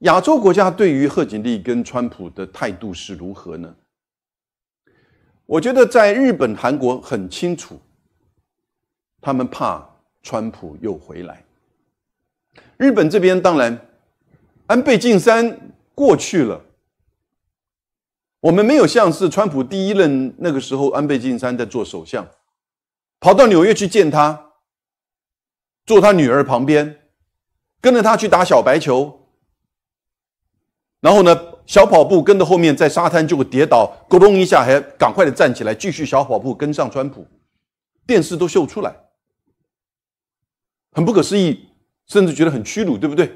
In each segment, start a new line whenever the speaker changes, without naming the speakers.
亚洲国家对于贺锦丽跟川普的态度是如何呢？我觉得在日本、韩国很清楚，他们怕川普又回来。日本这边当然，安倍晋三过去了，我们没有像是川普第一任那个时候，安倍晋三在做首相，跑到纽约去见他，坐他女儿旁边，跟着他去打小白球。然后呢，小跑步跟着后面，在沙滩就会跌倒，咕咚一下，还赶快的站起来，继续小跑步跟上川普，电视都秀出来，很不可思议，甚至觉得很屈辱，对不对？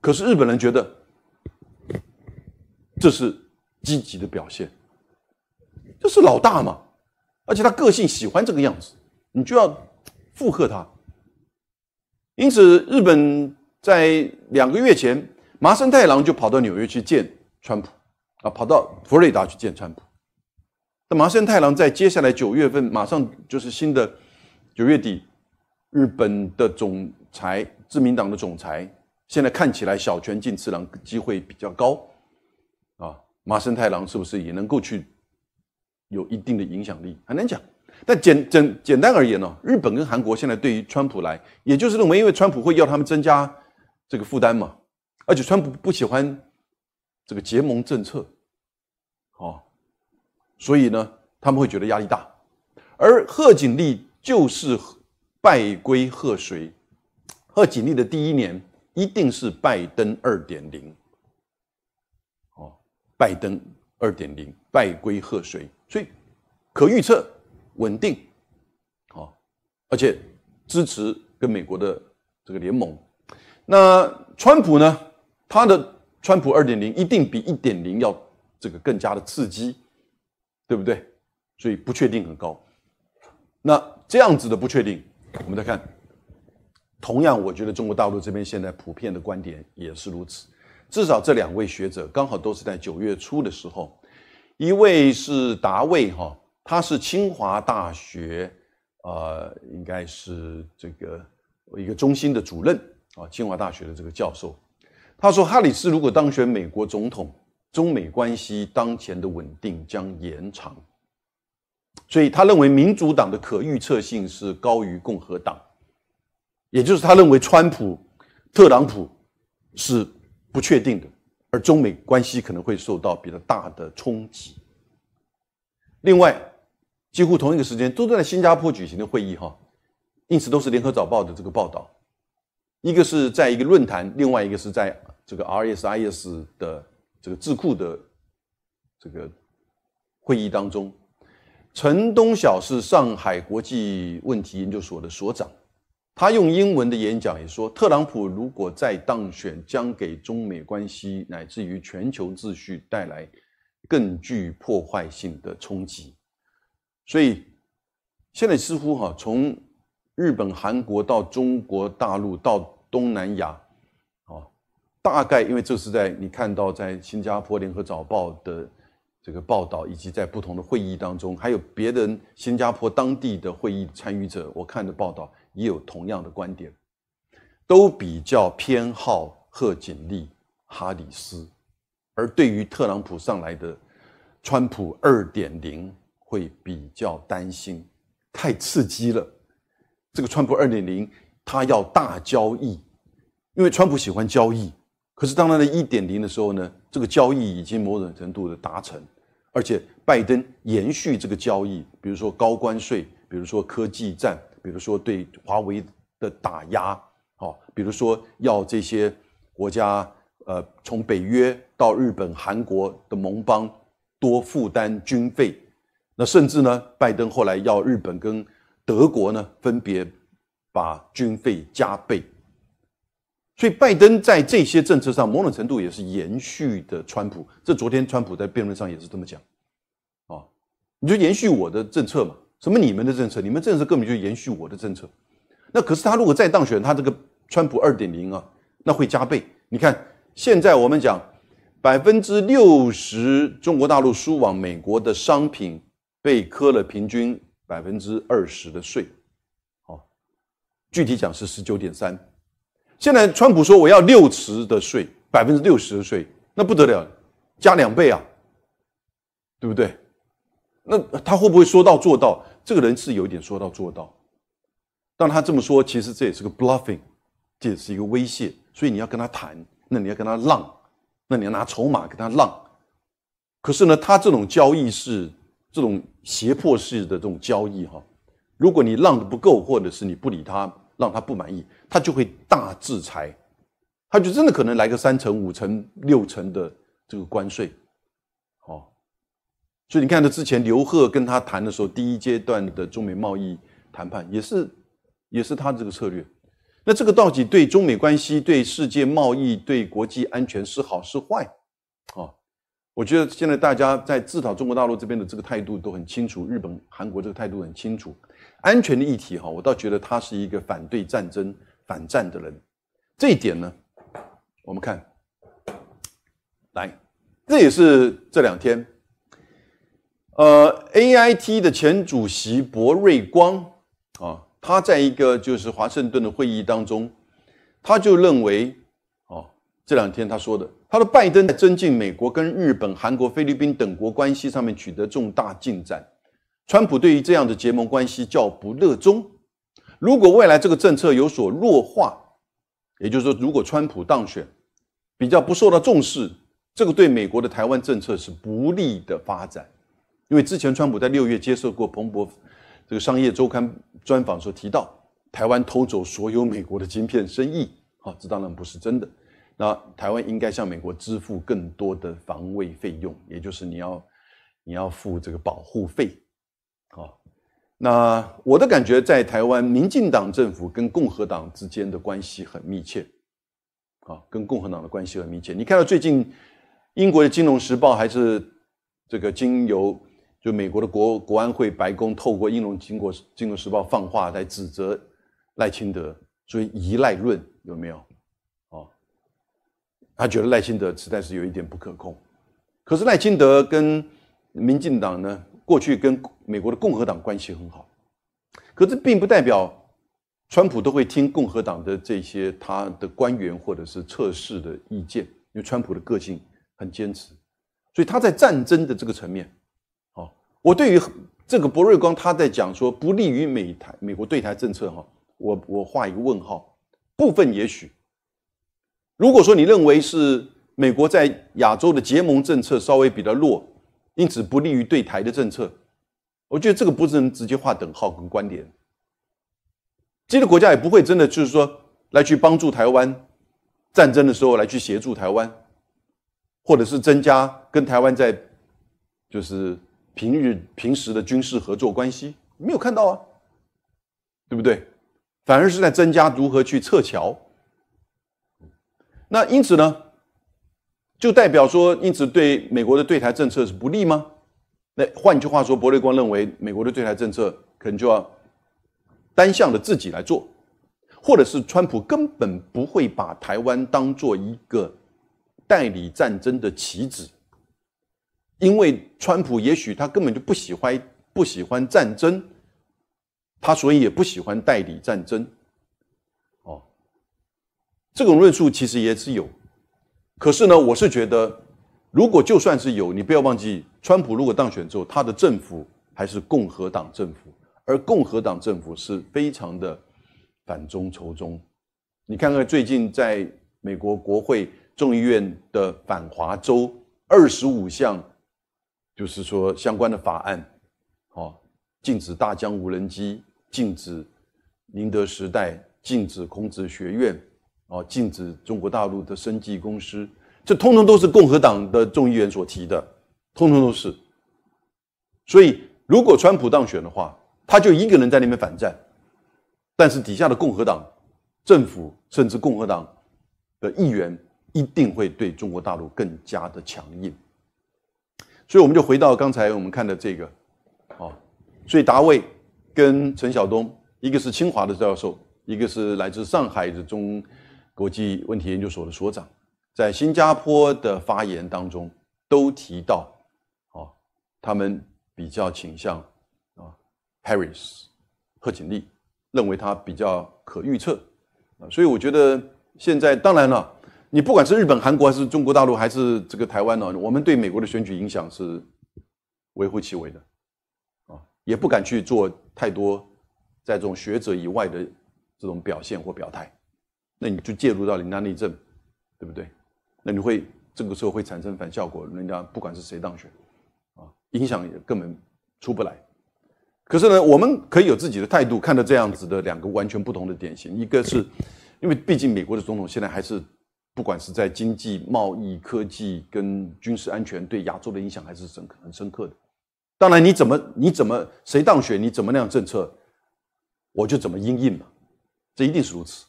可是日本人觉得这是积极的表现，这是老大嘛，而且他个性喜欢这个样子，你就要附和他。因此，日本在两个月前。麻生太郎就跑到纽约去见川普，啊，跑到佛罗里达去见川普。那麻生太郎在接下来九月份，马上就是新的九月底，日本的总裁自民党的总裁，现在看起来小泉进次郎机会比较高，啊，麻生太郎是不是也能够去有一定的影响力？很难讲。但简简简单而言呢，日本跟韩国现在对于川普来，也就是认为因为川普会要他们增加这个负担嘛。而且川普不喜欢这个结盟政策，哦，所以呢，他们会觉得压力大。而贺锦丽就是败归贺谁？贺锦丽的第一年一定是拜登二点零，哦，拜登二点零败归贺谁？所以可预测、稳定，哦，而且支持跟美国的这个联盟。那川普呢？他的川普二点零一定比一点零要这个更加的刺激，对不对？所以不确定很高。那这样子的不确定，我们再看，同样，我觉得中国大陆这边现在普遍的观点也是如此。至少这两位学者刚好都是在九月初的时候，一位是达卫哈，他是清华大学呃，应该是这个一个中心的主任啊，清华大学的这个教授。他说：“哈里斯如果当选美国总统，中美关系当前的稳定将延长。”所以他认为民主党的可预测性是高于共和党，也就是他认为川普、特朗普是不确定的，而中美关系可能会受到比较大的冲击。另外，几乎同一个时间都在新加坡举行的会议，哈，因此都是《联合早报》的这个报道。一个是在一个论坛，另外一个是在这个 r s i s 的这个智库的这个会议当中，陈东晓是上海国际问题研究所的所长，他用英文的演讲也说，特朗普如果再当选，将给中美关系乃至于全球秩序带来更具破坏性的冲击。所以现在似乎哈，从日本、韩国到中国大陆到。东南亚，哦，大概因为这是在你看到在新加坡联合早报的这个报道，以及在不同的会议当中，还有别人新加坡当地的会议参与者，我看的报道也有同样的观点，都比较偏好贺锦丽、哈里斯，而对于特朗普上来的川普二点零会比较担心，太刺激了，这个川普二点零。他要大交易，因为川普喜欢交易。可是，当他的一点零的时候呢，这个交易已经某种程度的达成，而且拜登延续这个交易，比如说高关税，比如说科技战，比如说对华为的打压，哦，比如说要这些国家，呃，从北约到日本、韩国的盟邦多负担军费。那甚至呢，拜登后来要日本跟德国呢分别。把军费加倍，所以拜登在这些政策上某种程度也是延续的川普。这昨天川普在辩论上也是这么讲，啊，你就延续我的政策嘛？什么你们的政策？你们政策根本就延续我的政策。那可是他如果再当选，他这个川普二点零啊，那会加倍。你看现在我们讲百分之六十中国大陆输往美国的商品被扣了平均百分之二十的税。具体讲是十九点三，现在川普说我要六十的税，百分之六十的税，那不得了，加两倍啊，对不对？那他会不会说到做到？这个人是有一点说到做到，但他这么说，其实这也是个 bluffing，这也是一个威胁，所以你要跟他谈，那你要跟他让，那你要拿筹码跟他让，可是呢，他这种交易是这种胁迫式的这种交易哈，如果你让的不够，或者是你不理他。让他不满意，他就会大制裁，他就真的可能来个三成、五成、六成的这个关税，哦，所以你看，他之前刘鹤跟他谈的时候，第一阶段的中美贸易谈判也是，也是他这个策略。那这个到底对中美关系、对世界贸易、对国际安全是好是坏？哦，我觉得现在大家在自讨中国大陆这边的这个态度都很清楚，日本、韩国这个态度很清楚。安全的议题哈，我倒觉得他是一个反对战争、反战的人。这一点呢，我们看，来，这也是这两天，呃，A I T 的前主席博瑞光啊，他在一个就是华盛顿的会议当中，他就认为，哦，这两天他说的，他说拜登在增进美国跟日本、韩国、菲律宾等国关系上面取得重大进展。川普对于这样的结盟关系较不热衷。如果未来这个政策有所弱化，也就是说，如果川普当选比较不受到重视，这个对美国的台湾政策是不利的发展。因为之前川普在六月接受过彭博这个商业周刊专访时提到，台湾偷走所有美国的晶片生意，啊，这当然不是真的。那台湾应该向美国支付更多的防卫费用，也就是你要你要付这个保护费。啊，那我的感觉，在台湾民进党政府跟共和党之间的关系很密切，啊，跟共和党的关系很密切。你看到最近英国的《金融时报》还是这个经由就美国的国国安会、白宫透过《英龙经国金融时报》放话来指责赖清德，所以依赖论有没有？哦，他觉得赖清德实在是有一点不可控。可是赖清德跟民进党呢？过去跟美国的共和党关系很好，可这并不代表川普都会听共和党的这些他的官员或者是测试的意见，因为川普的个性很坚持，所以他在战争的这个层面，哦，我对于这个博瑞光他在讲说不利于美台美国对台政策哈，我我画一个问号，部分也许，如果说你认为是美国在亚洲的结盟政策稍微比较弱。因此不利于对台的政策，我觉得这个不是能直接划等号跟观点。这个国家也不会真的就是说来去帮助台湾，战争的时候来去协助台湾，或者是增加跟台湾在就是平日平时的军事合作关系，没有看到啊，对不对？反而是在增加如何去撤侨。那因此呢？就代表说，因此对美国的对台政策是不利吗？那换句话说，伯雷光认为美国的对台政策可能就要单向的自己来做，或者是川普根本不会把台湾当做一个代理战争的棋子，因为川普也许他根本就不喜欢不喜欢战争，他所以也不喜欢代理战争。哦，这种论述其实也是有。可是呢，我是觉得，如果就算是有，你不要忘记，川普如果当选之后，他的政府还是共和党政府，而共和党政府是非常的反中仇中。你看看最近在美国国会众议院的反华州二十五项，就是说相关的法案，哦，禁止大疆无人机，禁止宁德时代，禁止孔子学院。哦，禁止中国大陆的生技公司，这通通都是共和党的众议员所提的，通通都是。所以，如果川普当选的话，他就一个人在那边反战，但是底下的共和党政府甚至共和党的议员一定会对中国大陆更加的强硬。所以，我们就回到刚才我们看的这个，哦，所以达卫跟陈晓东，一个是清华的教授，一个是来自上海的中。国际问题研究所的所长在新加坡的发言当中都提到，啊，他们比较倾向啊，Paris 贺锦丽，认为他比较可预测，啊，所以我觉得现在当然了，你不管是日本、韩国还是中国大陆还是这个台湾呢，我们对美国的选举影响是微乎其微的，啊，也不敢去做太多在这种学者以外的这种表现或表态。那你就介入到人家内政，对不对？那你会这个时候会产生反效果。人家不管是谁当选，啊，影响也根本出不来。可是呢，我们可以有自己的态度，看到这样子的两个完全不同的典型。一个是因为毕竟美国的总统现在还是，不管是在经济、贸易、科技跟军事安全对亚洲的影响还是很很深刻的。当然，你怎么你怎么谁当选，你怎么那样政策，我就怎么应应嘛，这一定是如此。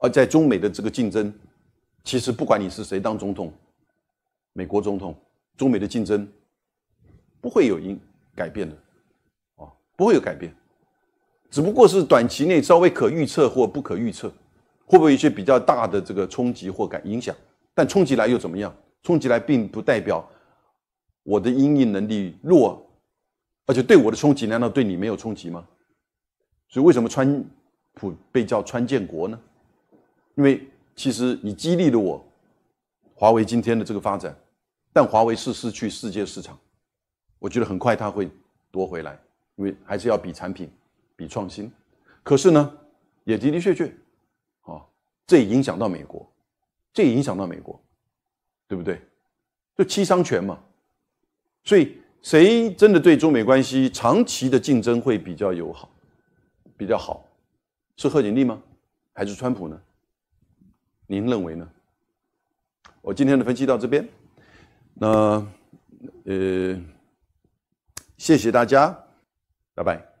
而在中美的这个竞争，其实不管你是谁当总统，美国总统，中美的竞争不会有因改变的，啊，不会有改变，只不过是短期内稍微可预测或不可预测，会不会一些比较大的这个冲击或改影响？但冲击来又怎么样？冲击来并不代表我的应应能力弱，而且对我的冲击难道对你没有冲击吗？所以为什么川普被叫川建国呢？因为其实你激励了我，华为今天的这个发展，但华为是失去世界市场，我觉得很快它会夺回来，因为还是要比产品，比创新。可是呢，也的的确确，啊，这也影响到美国，这也影响到美国，对不对？就七伤拳嘛。所以谁真的对中美关系长期的竞争会比较友好，比较好，是贺锦丽吗？还是川普呢？您认为呢？我今天的分析到这边，那呃，谢谢大家，拜拜。